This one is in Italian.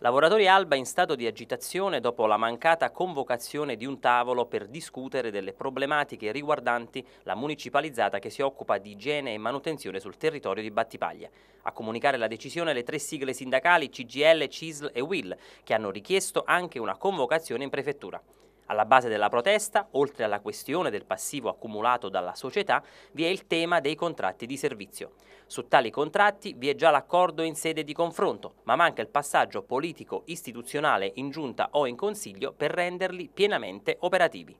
Lavoratori Alba in stato di agitazione dopo la mancata convocazione di un tavolo per discutere delle problematiche riguardanti la municipalizzata che si occupa di igiene e manutenzione sul territorio di Battipaglia. A comunicare la decisione le tre sigle sindacali CGL, CISL e WIL che hanno richiesto anche una convocazione in prefettura. Alla base della protesta, oltre alla questione del passivo accumulato dalla società, vi è il tema dei contratti di servizio. Su tali contratti vi è già l'accordo in sede di confronto, ma manca il passaggio politico-istituzionale in giunta o in consiglio per renderli pienamente operativi.